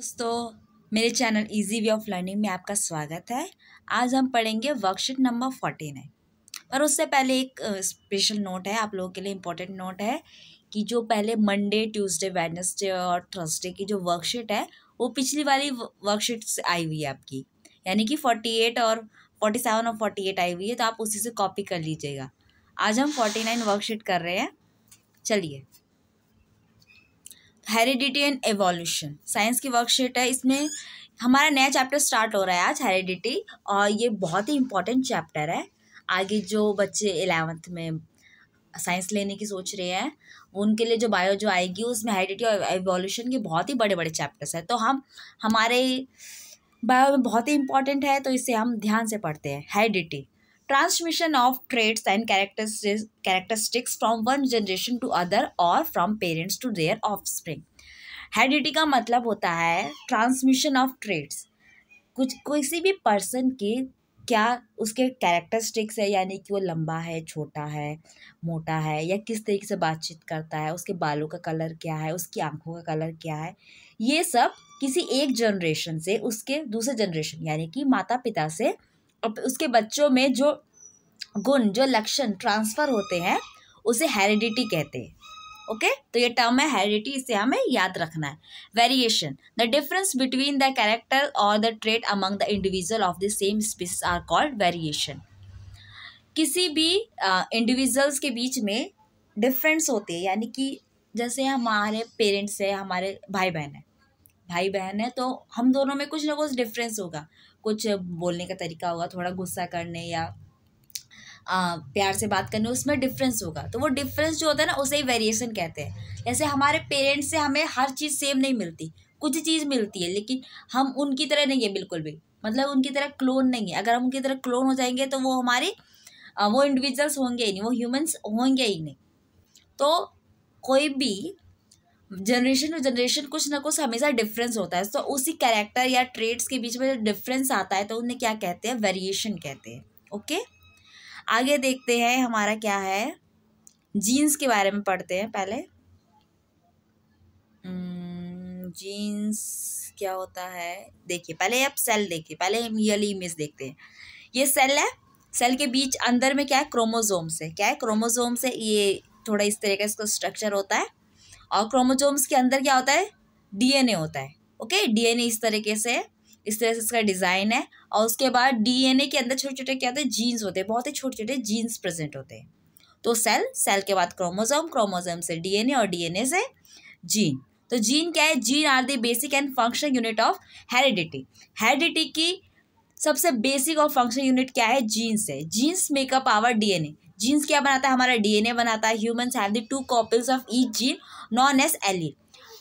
दोस्तों मेरे channel easy way of learning में आपका स्वागत है आज हम पढ़ेंगे वर्कशीट नंबर फोर्टीन है पर उससे पहले एक स्पेशल नोट है आप लोगों के लिए इम्पोर्टेंट नोट है कि जो पहले मंडे ट्यूसडे वेडनेसडे और थर्सडे की जो वर्कशीट है वो पिछली वाली वर्कशीट से आई हुई है आपकी यानी कि फोर्टी एट और फोर्टी सेवन और फोर्टी एट आई हुई है तो आप उसी से कॉपी कर लीजिएगा आज हम फोर्टी नाइन वर्कशीट कर रहे हैं चलिए हेरिडिटी एंड एवोल्यूशन साइंस की वर्कशीट है इसमें हमारा नया चैप्टर स्टार्ट हो रहा है आज हेरिडिटी और ये बहुत ही इंपॉर्टेंट चैप्टर है आगे जो बच्चे एलेवंथ में साइंस लेने की सोच रहे हैं उनके लिए जो बायो जो आएगी उसमें हेरिडिटी और एवोल्यूशन के बहुत ही बड़े बड़े चैप्टर्स हैं तो हम हमारे बायो में बहुत ही इंपॉर्टेंट है तो इसे हम ध्यान से पढ़ते हैं heredity transmission of traits and characteristics, characteristics from one generation to other or from parents to their offspring heredity का मतलब होता है ट्रांसमिशन ऑफ ट्रेड्स कुछ किसी भी पर्सन के क्या उसके कैरेक्टरिस्टिक्स है यानी कि वो लंबा है छोटा है मोटा है या किस तरीके से बातचीत करता है उसके बालों का कलर क्या है उसकी आंखों का कलर क्या है ये सब किसी एक जनरेशन से उसके दूसरे जनरेशन यानी कि माता पिता से उसके बच्चों में जो गुण जो लक्षण ट्रांसफ़र होते हैं उसे हेरिडिटी कहते हैं ओके okay? तो ये टर्म है हेरिडिटी इसे हमें याद रखना है variation the difference between the character और the trait among the individual of the same species are called variation किसी भी इंडिविजुअल्स uh, के बीच में डिफरेंस होते हैं यानी कि जैसे हमारे पेरेंट्स है हमारे भाई बहन है भाई बहन है तो हम दोनों में कुछ ना कुछ डिफरेंस होगा कुछ बोलने का तरीका होगा थोड़ा गुस्सा करने या आ, प्यार से बात करने उसमें डिफरेंस होगा तो वो डिफरेंस जो होता है ना उसे ही वेरिएशन कहते हैं जैसे हमारे पेरेंट्स से हमें हर चीज़ सेम नहीं मिलती कुछ चीज़ मिलती है लेकिन हम उनकी तरह नहीं है बिल्कुल भी मतलब उनकी तरह क्लोन नहीं है अगर हम उनकी तरह क्लोन हो जाएंगे तो वो हमारे वो इंडिविजुअल्स होंगे ही नहीं वो ह्यूमंस होंगे ही नहीं तो कोई भी जनरेशन टू जनरेशन कुछ ना कुछ हमेशा डिफरेंस होता है तो उसी कैरेक्टर या ट्रेड्स के बीच में जो डिफरेंस आता है तो उन्हें क्या कहते हैं वेरिएशन कहते हैं ओके आगे देखते हैं हमारा क्या है जीन्स के बारे में पढ़ते हैं पहले जीन्स hmm, क्या होता है देखिए पहले आप सेल देखिए पहले हम यली इमेज देखते हैं ये सेल है सेल के बीच अंदर में क्या है क्रोमोजोम्स है क्या है क्रोमोजोम्स है ये थोड़ा इस तरह का इसका स्ट्रक्चर होता है और क्रोमोजोम्स के अंदर क्या होता है डीएनए होता है ओके डीएनए इस तरीके से इस तरह से इसका डिज़ाइन है और उसके बाद डीएनए के अंदर छोटे छोटे क्या होते हैं जीन्स होते हैं बहुत ही छोटे छोटे जीन्स प्रेजेंट होते हैं तो सेल सेल के बाद क्रोमोजोम क्रोमोजोम से डीएनए और डीएनए से जीन तो जीन क्या है gene are the basic and function unit of heredity heredity की सबसे बेसिक और फंक्शन यूनिट क्या है जीन्स है genes make up our DNA genes क्या बनाता है हमारा डीएनए बनाता है humans have the two copies of each gene known as allele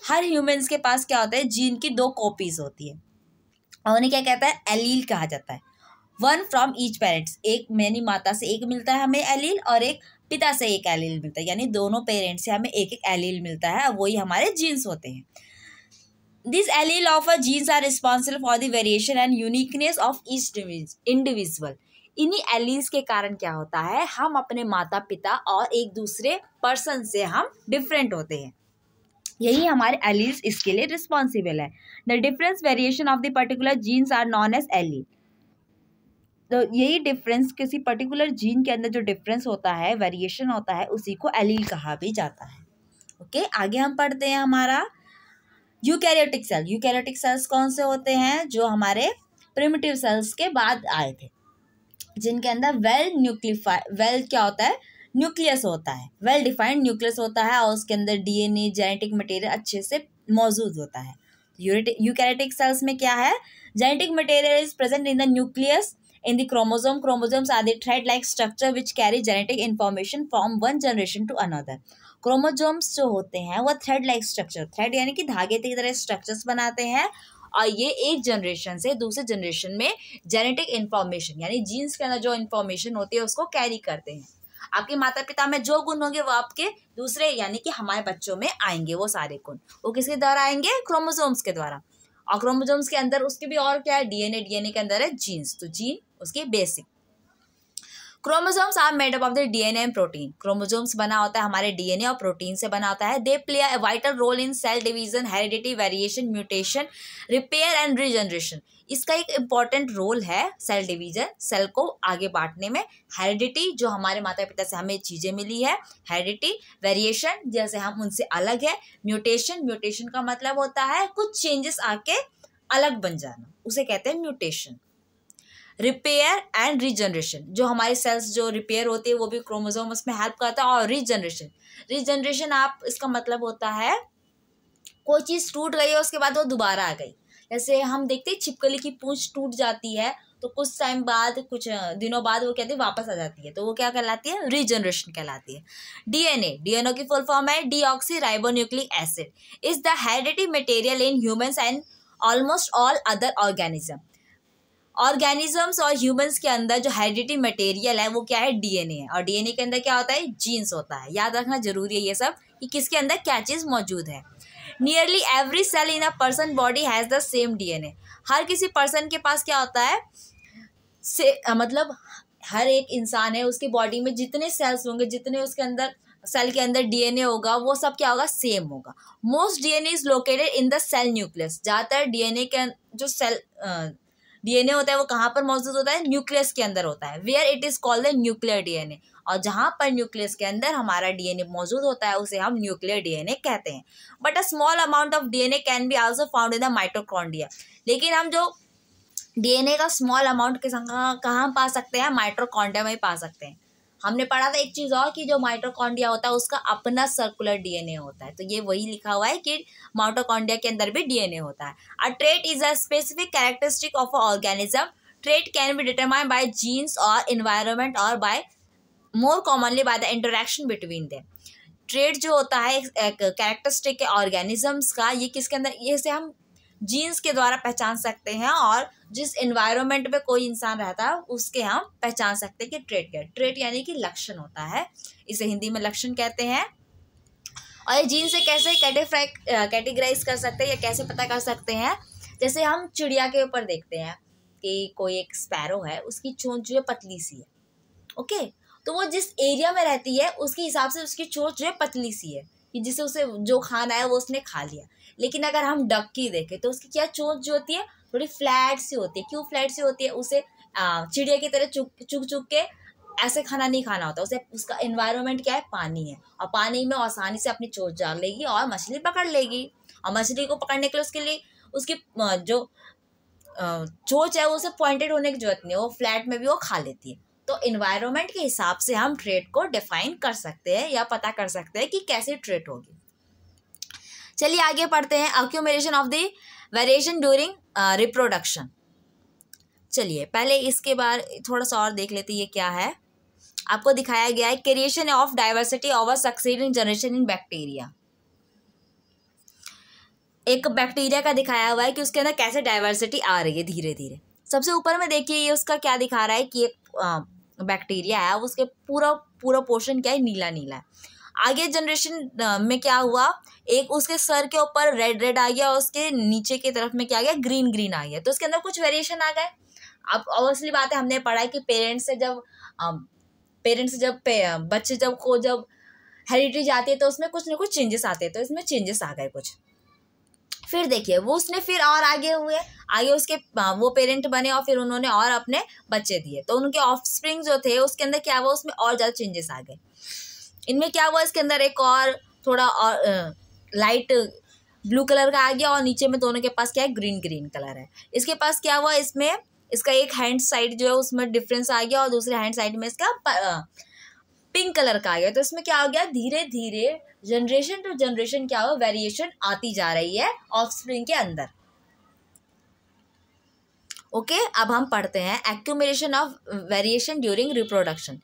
हर ह्यूमंस के पास क्या होता है जीन की दो कॉपीज होती है और उन्हें क्या कहता है एलील कहा जाता है वन फ्रॉम ईच पेरेंट्स एक मैनी माता से एक मिलता है हमें एलील और एक पिता से एक एलील मिलता है यानी दोनों पेरेंट्स से हमें एक एक एलील मिलता है वही हमारे जीन्स होते हैं this allele of a genes are responsible for the variation and uniqueness of each individual इन्हीं एलीज के कारण क्या होता है हम अपने माता पिता और एक दूसरे पर्सन से हम डिफरेंट होते हैं यही हमारे एलीज इसके लिए रिस्पॉन्सिबल है the difference variation of the particular genes are known as allele तो यही डिफरेंस किसी पर्टिकुलर जीन के अंदर जो डिफरेंस होता है वेरिएशन होता है उसी को एलील कहा भी जाता है ओके okay? आगे हम पढ़ते हैं हमारा यूकैरियोटिक सेल यूकैरियोटिक सेल्स कौन से होते हैं जो हमारे प्रिमिटिव सेल्स के बाद आए थे जिनके अंदर वेल न्यूक्लिफाई वेल क्या होता है न्यूक्लियस होता है वेल डिफाइंड न्यूक्लियस होता है और उसके अंदर डीएनए जेनेटिक मटेरियल अच्छे से मौजूद होता है यूकैरेटिक सेल्स में क्या है genetic material is present in the nucleus in the chromosome chromosomes are the thread like structure which carry genetic information from one generation to another chromosomes जो होते हैं वह थ्रेड लाइक स्ट्रक्चर थ्रेड यानी कि धागे की तरह स्ट्रक्चर्स बनाते हैं और ये एक जनरेशन से दूसरे जनरेशन में जेनेटिक इन्फॉर्मेशन यानी जीन्स के अंदर जो इन्फॉर्मेशन होती है उसको कैरी करते हैं आपके माता पिता में जो गुण होंगे वो आपके दूसरे यानी कि हमारे बच्चों में आएंगे वो सारे गुण वो किसके द्वारा आएंगे क्रोमोजोम्स के द्वारा और क्रोमोजोम्स के अंदर उसके भी और क्या है डीएनए डीएनए के अंदर है जीन्स तो जीन उसके basic chromosomes are made up of the DNA and protein chromosomes बना होता है हमारे डीएनए और प्रोटीन से बना होता है they play a vital role in cell division heredity variation mutation repair and regeneration इसका एक इम्पॉर्टेंट रोल है सेल डिवीजन सेल को आगे बांटने में हेरिडिटी जो हमारे माता पिता से हमें चीज़ें मिली है हेरिडिटी वेरिएशन जैसे हम उनसे अलग है म्यूटेशन म्यूटेशन का मतलब होता है कुछ चेंजेस आके अलग बन जाना उसे कहते हैं म्यूटेशन रिपेयर एंड रीजनरेशन जो हमारे सेल्स जो रिपेयर होते हैं वो भी क्रोमोजोम उसमें हेल्प करता है और रीजनरेशन रीजनरेशन आप इसका मतलब होता है कोई चीज़ टूट गई है उसके बाद वो दोबारा आ गई जैसे हम देखते हैं छिपकली की पूंछ टूट जाती है तो कुछ टाइम बाद कुछ दिनों बाद वो कहती है वापस आ जाती है तो वो क्या कहलाती है रीजनरेशन कहलाती है डीएनए डीएनओ की फुल फॉर्म है deoxyribonucleic acid is the heredity material in humans and almost all other organism organisms और ह्यूमंस के अंदर जो हेरिडिटी मटेरियल है वो क्या है डीएनए है और डीएनए के अंदर क्या होता है जीन्स होता है याद रखना जरूरी है ये सब कि किसके अंदर क्या चीज़ मौजूद है nearly every cell in a person body has the same DNA हर किसी पर्सन के पास क्या होता है से मतलब हर एक इंसान है उसकी बॉडी में जितने सेल्स होंगे जितने उसके अंदर सेल के अंदर डीएनए होगा वो सब क्या होगा सेम होगा most DNA is located in the cell nucleus ज़्यादातर डीएनए के अं, जो सेल डीएनए होता है वो कहाँ पर मौजूद होता है न्यूक्लियस के अंदर होता है where it is called the nuclear DNA और जहाँ पर न्यूक्लियस के अंदर हमारा डीएनए मौजूद होता है उसे हम न्यूक्लियर डीएनए कहते हैं but a small amount of DNA can be also found in the mitochondria लेकिन हम जो डीएनए का स्मॉल अमाउंट के कहाँ पा सकते हैं माइट्रोकॉन्ड्रिया में ही पा सकते हैं हमने पढ़ा था एक चीज़ और कि जो माइटोकॉन्डिया होता है उसका अपना सर्कुलर डीएनए होता है तो ये वही लिखा हुआ है कि माइटोकॉन्डिया के अंदर भी डीएनए होता है a trait is a specific characteristic of a organism trait can be determine by genes और इन्वायरमेंट और by more commonly by the interaction between them trait जो होता है कैरेक्टरिस्टिक ऑर्गेनिजम्स का ये किसके अंदर ये से हम जीन्स के द्वारा पहचान सकते हैं और जिस इन्वायरमेंट में कोई इंसान रहता है उसके हम पहचान सकते हैं कि ट्रेट क्या ट्रेट यानी कि लक्षण होता है इसे हिंदी में लक्षण कहते हैं और ये जीन से कैसे कैटेफ्राइ कैटेगराइज कर सकते हैं या कैसे पता कर सकते हैं जैसे हम चिड़िया के ऊपर देखते हैं कि कोई एक स्पैरो है उसकी चोंच जो है पतली सी है ओके तो वो जिस एरिया में रहती है उसके हिसाब से उसकी चोंच जो है पतली सी है कि जिसे उसे जो खाना है वो उसने खा लिया लेकिन अगर हम डक की देखें तो उसकी क्या चोंच जो होती है थोड़ी फ्लैट सी होती है क्यों फ्लैट सी होती है उसे चिड़िया की तरह चुक चुक चुक के ऐसे खाना नहीं खाना होता उसे उसका इन्वायरमेंट क्या है पानी है और पानी में आसानी से अपनी चोट जाग लेगी और मछली पकड़ लेगी और मछली को पकड़ने के लिए उसके लिए उसकी जो चोच है वो उसे पॉइंटेड होने की जरूरत नहीं है वो फ्लैट में भी वो खा लेती है तो इन्वायरमेंट के हिसाब से हम ट्रेड को डिफाइन कर सकते हैं या पता कर सकते हैं कि कैसे ट्रेड होगी चलिए आगे पढ़ते हैं accumulation of the variation during reproduction चलिए पहले इसके बार थोड़ा सा और देख लेते ये क्या है आपको दिखाया गया है creation of diversity over succeeding generation in bacteria एक बैक्टीरिया का दिखाया हुआ है कि उसके अंदर कैसे डाइवर्सिटी आ रही है धीरे धीरे सबसे ऊपर में देखिए ये उसका क्या दिखा रहा है कि एक बैक्टीरिया है उसके पूरा पूरा पोर्शन क्या है नीला नीला है आगे जनरेशन में क्या हुआ एक उसके सर के ऊपर रेड रेड आ गया और उसके नीचे की तरफ में क्या आ गया ग्रीन ग्रीन आ गया तो उसके अंदर कुछ वेरिएशन आ गए अब ऑब्वियसली बात है हमने पढ़ा है कि पेरेंट्स से जब पेरेंट्स जब पे, बच्चे जब को जब हेरिटेज आती है तो उसमें कुछ ना कुछ चेंजेस आते हैं तो इसमें चेंजेस आ गए कुछ फिर देखिए वो उसने फिर और आगे हुए आगे उसके वो पेरेंट बने और फिर उन्होंने और अपने बच्चे दिए तो उनके ऑफ जो थे उसके अंदर क्या हुआ उसमें और ज़्यादा चेंजेस आ गए इनमें क्या हुआ इसके अंदर एक और थोड़ा और लाइट ब्लू कलर का आ गया और नीचे में दोनों के पास क्या है ग्रीन ग्रीन कलर है इसके पास क्या हुआ इसमें इसका एक हैंड साइड जो है उसमें डिफरेंस आ गया और दूसरे हैंड साइड में इसका पिंक कलर का आ गया तो इसमें क्या हो गया धीरे धीरे जनरेशन टू जनरेशन क्या हो वेरिएशन आती जा रही है ऑफस्प्रिंग के अंदर ओके okay, अब हम पढ़ते हैं accumulation of variation during reproduction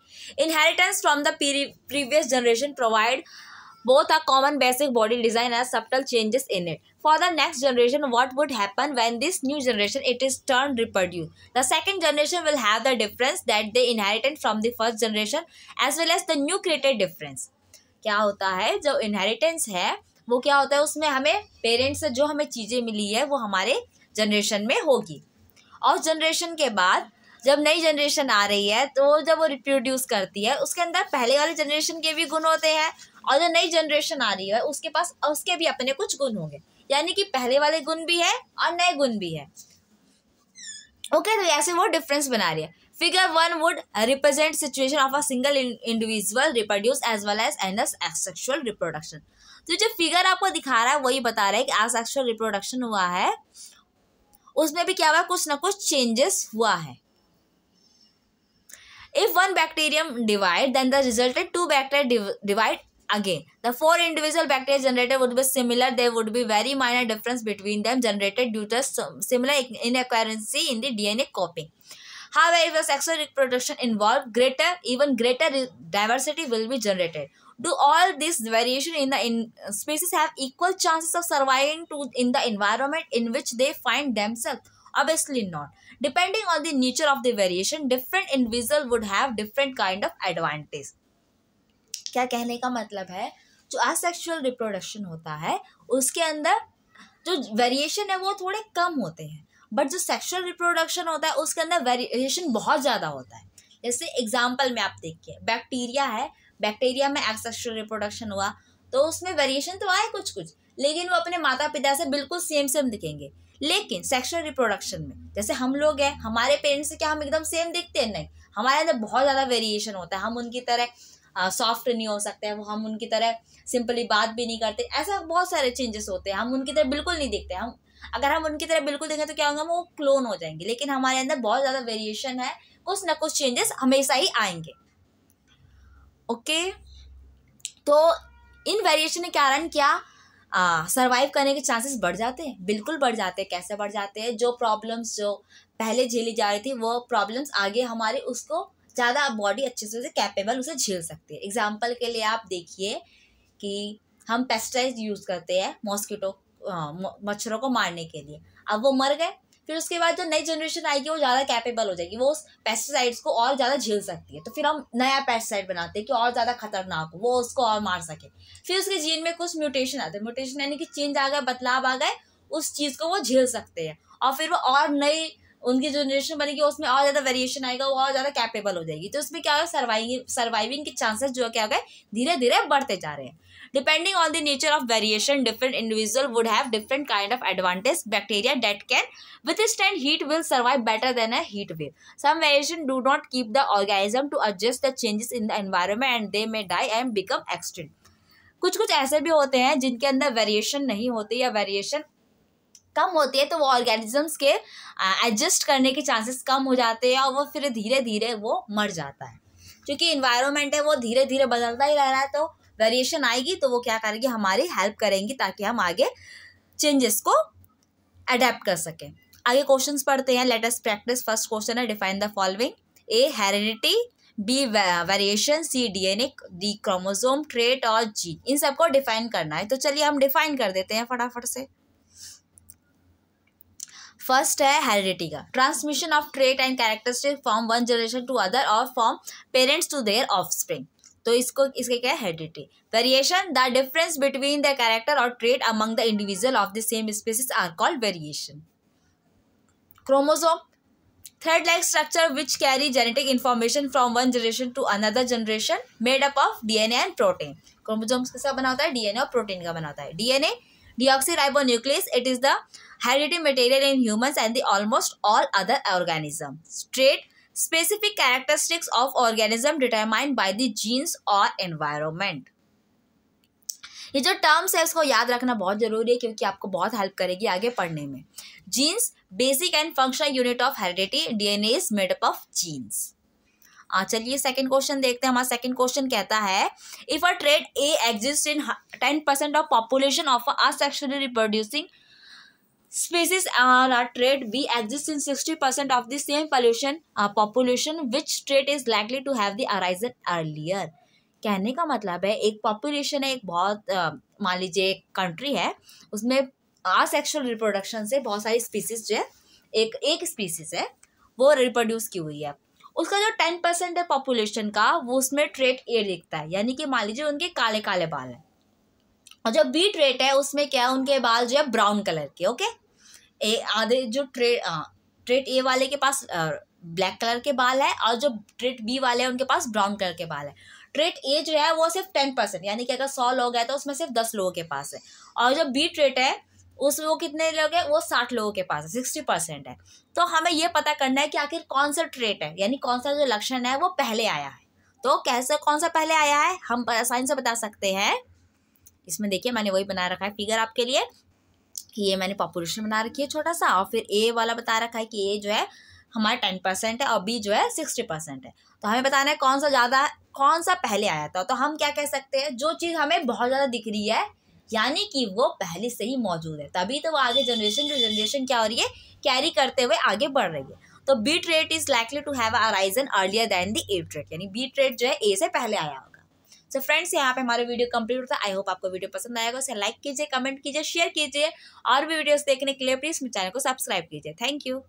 inheritance from the previous generation provide Both are common basic body design as subtle changes in it. For the next generation, what would happen when this new generation it is turned reproduced? The second generation will have the difference that they inherited from the first generation as well as the new created difference. क्या होता है जो inheritance है वो क्या होता है उसमें हमें पेरेंट्स से जो हमें चीज़ें मिली है वो हमारे जनरेशन में होगी और जनरेशन के बाद जब नई जनरेशन आ रही है तो जब वो रिप्रोड्यूस करती है उसके अंदर पहले वाले जनरेशन के भी गुण होते हैं और जो नई जनरेशन आ रही है उसके पास उसके भी अपने कुछ गुण होंगे यानी कि पहले वाले गुण भी है और नए गुण भी है ओके तो ऐसे वो डिफरेंस बना रही है figure one would represent situation of a single individual reproduce as well as and sexual reproduction तो जो फिगर आपको दिखा रहा है वही बता रहा है कि एसेक्सुअल रिप्रोडक्शन हुआ है उसमें भी क्या हुआ कुछ ना कुछ चेंजेस हुआ है If one bacterium divide, then the resulted two bacteria div divide again. The four individual bacteria generated would be similar. There would be very minor difference between them generated due to similar inaccuracy in the DNA copying. However, if the sexual reproduction involved, greater, even greater diversity will be generated. Do all this variation in the in species have equal chances of surviving to in the environment in which they find themselves? Obviously not. Depending on the nature of the variation, different individual would have different kind of advantage. क्या कहने का मतलब है जो asexual reproduction होता है उसके अंदर जो वेरिएशन है वो थोड़े कम होते हैं बट जो सेक्सुअल रिप्रोडक्शन होता है उसके अंदर वेरिएशन बहुत ज़्यादा होता है जैसे एग्जाम्पल में आप देखिए बैक्टीरिया है बैक्टीरिया में एक्सेक्सुअल रिप्रोडक्शन हुआ तो उसमें वेरिएशन तो आए कुछ कुछ लेकिन वो अपने माता पिता से बिल्कुल सेम सेम दिखेंगे लेकिन सेक्शुअल रिप्रोडक्शन में जैसे हम लोग हैं हमारे पेरेंट्स से क्या हम एकदम सेम दिखते हैं नहीं हमारे अंदर बहुत ज़्यादा वेरिएशन होता है हम उनकी तरह सॉफ्ट नहीं हो सकते हैं वो हम उनकी तरह सिंपली बात भी नहीं करते ऐसा बहुत सारे चेंजेस होते हैं हम उनकी तरह बिल्कुल नहीं दिखते हम अगर हम उनकी तरह बिल्कुल देखें तो क्या होगा हम वो क्लोन हो जाएंगे लेकिन हमारे अंदर बहुत ज़्यादा वेरिएशन है कुछ ना कुछ चेंजेस हमेशा ही आएंगे ओके okay? तो इन वेरिएशन ने कारण क्या सर्वाइव हाँ, करने के चांसेस बढ़ जाते हैं बिल्कुल बढ़ जाते हैं कैसे बढ़ जाते हैं जो प्रॉब्लम्स जो पहले झेली जा रही थी वो प्रॉब्लम्स आगे हमारे उसको ज़्यादा बॉडी अच्छे से कैपेबल उसे झेल सकती है एग्जाम्पल के लिए आप देखिए कि हम पेस्टिसाइड यूज़ करते हैं हाँ, मॉस्किटो मच्छरों को मारने के लिए अब वो मर गए फिर उसके बाद जो नई जनरेशन आएगी वो ज़्यादा कैपेबल हो जाएगी वो उस पेस्टिसाइड्स को और ज़्यादा झेल सकती है तो फिर हम नया पेस्टिसाइड बनाते हैं कि और ज़्यादा खतरनाक हो वो उसको और मार सके फिर उसके जीन में कुछ म्यूटेशन आते हैं म्यूटेशन यानी कि चेंज आ गए बदलाव आ गए उस चीज़ को वो झेल सकते हैं और फिर वो और नई उनकी जो जनरेशन बनेगी उसमें और ज़्यादा वेरिएशन आएगा वो और ज़्यादा कैपेबल हो जाएगी तो उसमें क्या होगा सर्वाइविंग सर्वाइविंग के चांसेस जो है क्या हो गए धीरे धीरे बढ़ते जा रहे हैं depending on the nature of variation different individual would have different kind of advantage bacteria that can withstand heat will survive better than a heat wave some variation do not keep the organism to adjust the changes in the environment and they may die and become extinct कुछ कुछ ऐसे भी होते हैं जिनके अंदर variation नहीं होती या वेरिएशन कम होती है तो वो ऑर्गेनिजम्स के एडजस्ट करने के चांसेस कम हो जाते हैं और वो फिर धीरे धीरे वो मर जाता है क्योंकि इन्वायरमेंट है वो धीरे धीरे बदलता ही रह रहा है तो वेरिएशन आएगी तो वो क्या करेगी हमारी हेल्प करेंगी ताकि हम आगे चेंजेस को अडेप्ट कर सकें आगे क्वेश्चंस पढ़ते हैं लेटेस्ट प्रैक्टिस फर्स्ट क्वेश्चन है define the following A heredity B variation C DNA D chromosome trait और जी इन सबको डिफाइन करना है तो चलिए हम डिफाइन कर देते हैं फटाफट से फर्स्ट है हेरिडिटी का transmission of trait and characteristic from one generation to other और from parents to their offspring तो इसको इसके क्या है heredity variation the difference between the character और trait among the individual of the same species are called variation chromosome thread like structure which carry genetic information from one generation to another generation made up of dna and protein chromosomes कैसा बना होता है dna और protein का बना होता है ribo nucleus it is the heredity material in humans and the almost all other organism straight specific characteristics of organism determined by the genes और environment. ये जो टर्म्स है उसको याद रखना बहुत ज़रूरी है क्योंकि आपको बहुत हेल्प करेगी आगे पढ़ने में genes basic and functional unit of heredity DNA is made up of genes चलिए सेकंड क्वेश्चन देखते हैं हमारा सेकंड क्वेश्चन कहता है if a trait A exist in ten percent of population of a asexually reproducing species are a uh, trait we exist in 60% of the same pollution uh, population which trait is likely to have the arisen earlier कहने का मतलब है एक population है एक बहुत uh, मान लीजिए एक कंट्री है उसमें आ आसेक्सुअल रिप्रोडक्शन से बहुत सारी स्पीसीज जो है एक एक स्पीसीज है वो रिप्रोड्यूस की हुई है उसका जो टेन परसेंट है पॉपुलेशन का वो उसमें ट्रेट ए लिखता है यानी कि मान लीजिए उनके काले काले बाल हैं और जो बी ट्रेट है उसमें क्या है उनके बाल जो है ब्राउन कलर के ओके okay? ए आधे जो ट्रेड ट्रेड ए वाले के पास ब्लैक कलर के बाल है और जो ट्रेड बी वाले हैं उनके पास ब्राउन कलर के बाल है ट्रेट ए जो है वो सिर्फ टेन परसेंट यानी कि अगर सौ लोग हैं तो उसमें सिर्फ दस लोगों के पास है और जो बी ट्रेट है उस वो कितने लोग हैं वो साठ लोगों के पास है सिक्सटी परसेंट है तो हमें ये पता करना है कि आखिर कौन सा ट्रेट है यानी कौन सा जो लक्षण है वो पहले आया है तो कैसे कौन सा पहले आया है हम आसानी से बता सकते हैं इसमें देखिए मैंने वही बना रखा है फिगर आपके लिए कि ये मैंने पॉपुलेशन बना रखी है छोटा सा और फिर ए वाला बता रखा है कि ए जो है हमारा टेन परसेंट है और बी जो है सिक्सटी परसेंट है तो हमें बताना है कौन सा ज़्यादा कौन सा पहले आया था तो हम क्या कह सकते हैं जो चीज़ हमें बहुत ज़्यादा दिख रही है यानी कि वो पहले से ही मौजूद है तभी तो वो आगे जनरेशन टू जनरेशन क्या हो रही है कैरी करते हुए आगे बढ़ रही है तो B trait is likely to have arisen earlier than the A trait यानी बी ट्रेड जो है ए से पहले आया होगा सो फ्रेंड्स यहाँ पे हमारा वीडियो कंप्लीट होता है आई होप आपको वीडियो पसंद आएगा उसे लाइक कीजिए कमेंट कीजिए शेयर कीजिए और भी वीडियोस देखने के लिए प्लीज़ मेरे चैनल को सब्सक्राइब कीजिए थैंक यू